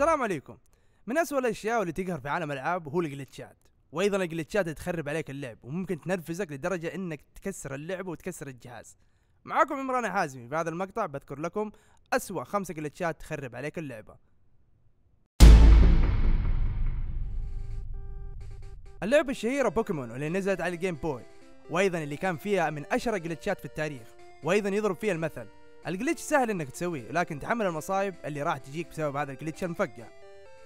السلام عليكم من أسوأ الأشياء اللي تقهر في عالم الألعاب هو الجلتشات وأيضا الجلتشات تخرب عليك اللعب وممكن تنرفزك لدرجة أنك تكسر اللعبة وتكسر الجهاز معاكم عمران حازمي في هذا المقطع بذكر لكم أسوأ خمسة جلتشات تخرب عليك اللعبة اللعبة الشهيرة بوكيمون واللي نزلت على الجيم بوي وأيضا اللي كان فيها من أشهر جلتشات في التاريخ وأيضا يضرب فيها المثل الجلتش سهل انك تسويه لكن تحمل المصايب اللي راح تجيك بسبب هذا الجلتش المفقع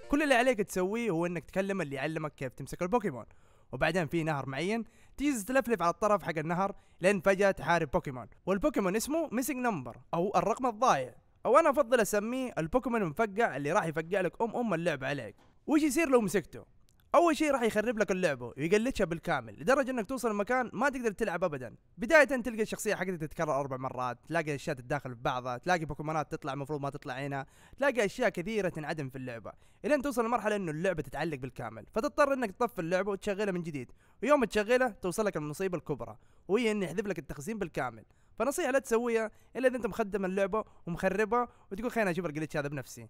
كل اللي عليك تسويه هو انك تكلم اللي يعلمك كيف تمسك البوكيمون وبعدين في نهر معين تيجي تلفلف على الطرف حق النهر لين فجأة تحارب بوكيمون والبوكيمون اسمه ميسنج نمبر او الرقم الضايع او انا افضل اسميه البوكيمون المفقع اللي راح يفقع لك ام ام اللعبة عليك وش يصير لو مسكته اول شيء راح يخرب لك اللعبه ويقلدها بالكامل لدرجه انك توصل لمكان ما تقدر تلعب ابدا بدايه تلقى الشخصيه حقتك تتكرر اربع مرات تلاقي اشياء تتداخل في بعضها تلاقي بوكيمونات تطلع المفروض ما تطلع هنا تلاقي اشياء كثيره تنعدم في اللعبه الين توصل لمرحله انه اللعبه تتعلق بالكامل فتضطر انك تطفي اللعبه وتشغلها من جديد ويوم تشغلها لك المصيبه الكبرى وهي انه يحذف لك التخزين بالكامل فنصيحه لا تسويها الا اذا انت مخدم اللعبه ومخربها وتقول خليني اجيب الجلتش هذا بنفسي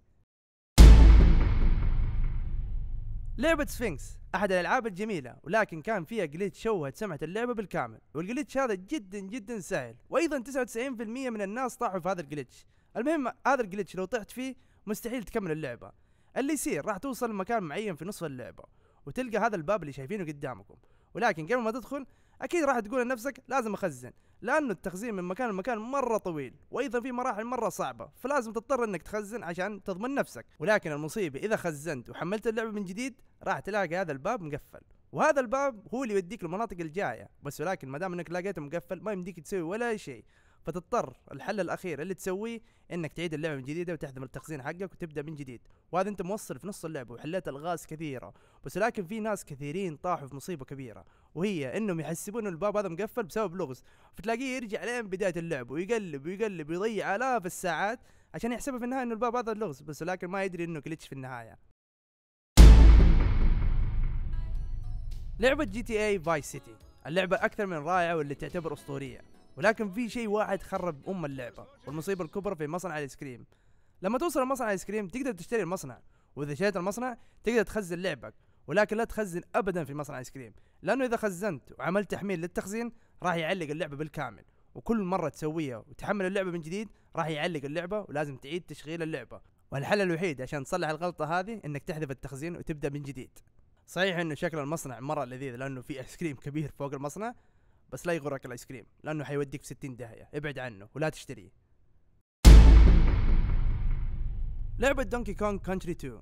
لعبة سفنكس أحد الألعاب الجميلة ولكن كان فيها جليتش شوهت سمعة اللعبة بالكامل والجليتش هذا جدا جدا سهل وأيضا 99% من الناس طاحوا في هذا الجليتش المهم هذا الجليتش لو طحت فيه مستحيل تكمل اللعبة اللي يصير راح توصل لمكان معين في نصف اللعبة وتلقى هذا الباب اللي شايفينه قدامكم ولكن قبل ما تدخل اكيد راح تقول لنفسك لازم اخزن لانه التخزين من مكان لمكان مره طويل وايضا في مراحل مره صعبه فلازم تضطر انك تخزن عشان تضمن نفسك ولكن المصيبه اذا خزنت وحملت اللعبه من جديد راح تلاقي هذا الباب مقفل وهذا الباب هو اللي يوديك للمناطق الجايه بس ولكن ما دام انك لقيته مقفل ما يمديك تسوي ولا شيء فتضطر الحل الاخير اللي تسويه انك تعيد اللعبه من جديد وتحذف التخزين حقك وتبدا من جديد وهذا انت موصل في نص اللعبه وحليت الغاز كثيره بس لكن في ناس كثيرين طاحوا في مصيبه كبيره وهي انهم يحسبون ان الباب هذا مقفل بسبب لغز فتلاقيه يرجع لين بدايه اللعب ويقلب ويقلب ويضيع الاف الساعات عشان يحسبها في النهايه انه الباب هذا لغز بس لكن ما يدري انه كليتش في النهايه لعبة جي تي اي فاي سيتي اللعبة أكثر من رائعة واللي تعتبر أسطورية ولكن في شيء واحد خرب أم اللعبة والمصيبة الكبرى في مصنع الآيس كريم لما توصل لمصنع الآيس كريم تقدر تشتري المصنع وإذا شريت المصنع تقدر تخزن لعبك ولكن لا تخزن ابدا في مصنع ايس كريم لانه اذا خزنت وعملت تحميل للتخزين راح يعلق اللعبه بالكامل وكل مره تسويها وتحمل اللعبه من جديد راح يعلق اللعبه ولازم تعيد تشغيل اللعبه والحل الوحيد عشان تصلح الغلطه هذه انك تحذف التخزين وتبدا من جديد صحيح انه شكل المصنع مره لذيذ لانه في ايس كريم كبير فوق المصنع بس لا يغرك الايس كريم لانه حيوديك في 60 داهيه ابعد عنه ولا تشتريه لعبة دونكي كونغ كونتري 2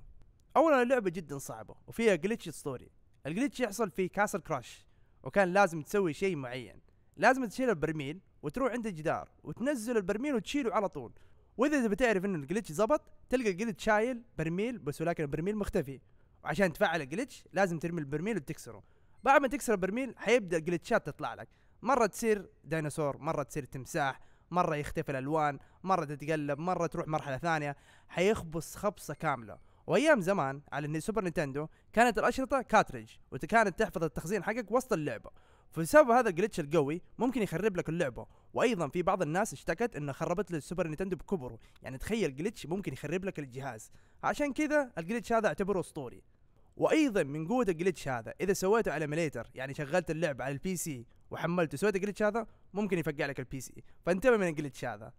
اولا اللعبه جدا صعبه وفيها جلتش اسطوري الجلتش يحصل في كاسل كراش وكان لازم تسوي شيء معين لازم تشيل البرميل وتروح عند الجدار وتنزل البرميل وتشيله على طول واذا تبي تعرف ان الجلتش زبط تلقى الجلتش شايل برميل بس ولكن البرميل مختفي وعشان تفعل الجلتش لازم ترمي البرميل وتكسره بعد ما تكسر البرميل حيبدا جلتشات تطلع لك مره تصير ديناصور مره تصير تمساح مره يختفي الالوان مره تتقلب مره تروح مرحله ثانيه حيخبص خبصه كامله وايام زمان على السوبر نينتندو كانت الاشرطه كاتريج وكانت تحفظ التخزين حقك وسط اللعبه فبسبب هذا الجلتش القوي ممكن يخرب لك اللعبه وايضا في بعض الناس اشتكت انه خربت لي السوبر نينتندو بكبره يعني تخيل جلتش ممكن يخرب لك الجهاز عشان كذا الجلتش هذا اعتبره اسطوري وايضا من قوه الجلتش هذا اذا سويته على ميليتر يعني شغلت اللعبه على البي سي وحملته سويت الجلتش هذا ممكن يفقع لك البي سي فانتبه من الجلتش هذا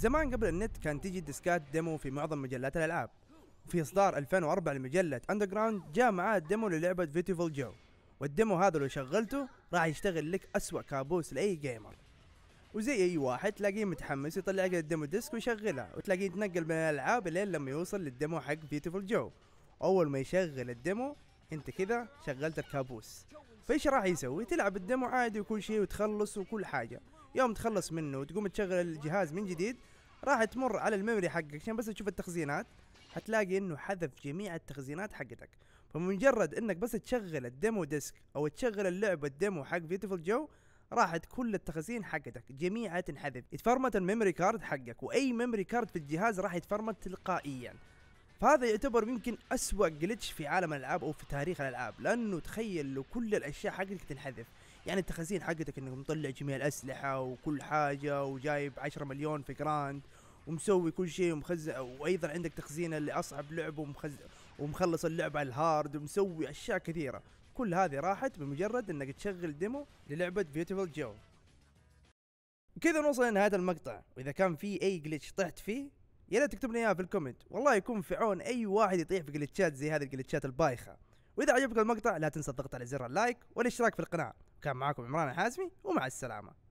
زمان قبل النت كان تيجي ديسكات ديمو في معظم مجلات الالعاب في اصدار 2004 لمجله اندر جراوند جاء معاه ديمو للعبه فيتيفول جو والديمو هذا لو شغلته راح يشتغل لك اسوأ كابوس لاي جيمر وزي اي واحد تلاقيه متحمس يطلع لك الديمو ديسك ويشغلها وتلاقيه يتنقل بين الالعاب لين لما يوصل للديمو حق فيتيفول جو اول ما يشغل الديمو انت كذا شغلت الكابوس فايش راح يسوي تلعب الديمو عادي وكل شيء وتخلص وكل حاجه يوم تخلص منه وتقوم تشغل الجهاز من جديد راح تمر على الميموري حقك عشان بس تشوف التخزينات حتلاقي انه حذف جميع التخزينات حقتك فمجرد انك بس تشغل الديمو ديسك او تشغل اللعبه الديمو حق بيوتيفول جو راحت كل التخزين حقتك جميعها تنحذف يتفرمت الميموري كارد حقك واي ميموري كارد في الجهاز راح يتفرمت تلقائيا فهذا يعتبر يمكن أسوأ جلتش في عالم الالعاب او في تاريخ الالعاب لانه تخيل لو كل الاشياء حقتك تنحذف يعني التخزين حقتك انك مطلع جميع الاسلحه وكل حاجه وجايب 10 مليون في جراند ومسوي كل شيء ومخزن وايضا عندك تخزين لاصعب لعبه ومخز ومخلص اللعبه على الهارد ومسوي اشياء كثيره كل هذه راحت بمجرد انك تشغل ديمو للعبه بيوتيفول جو كذا نوصل لنهايه المقطع واذا كان في اي جلتش طحت فيه يا ريت تكتب لي اياها في الكومنت والله يكون في عون اي واحد يطيح في جلتشات زي هذه الجلتشات البايخه واذا عجبك المقطع لا تنسى الضغط على زر اللايك والاشتراك في القناه كان معاكم عمران الحازمي ومع السلامه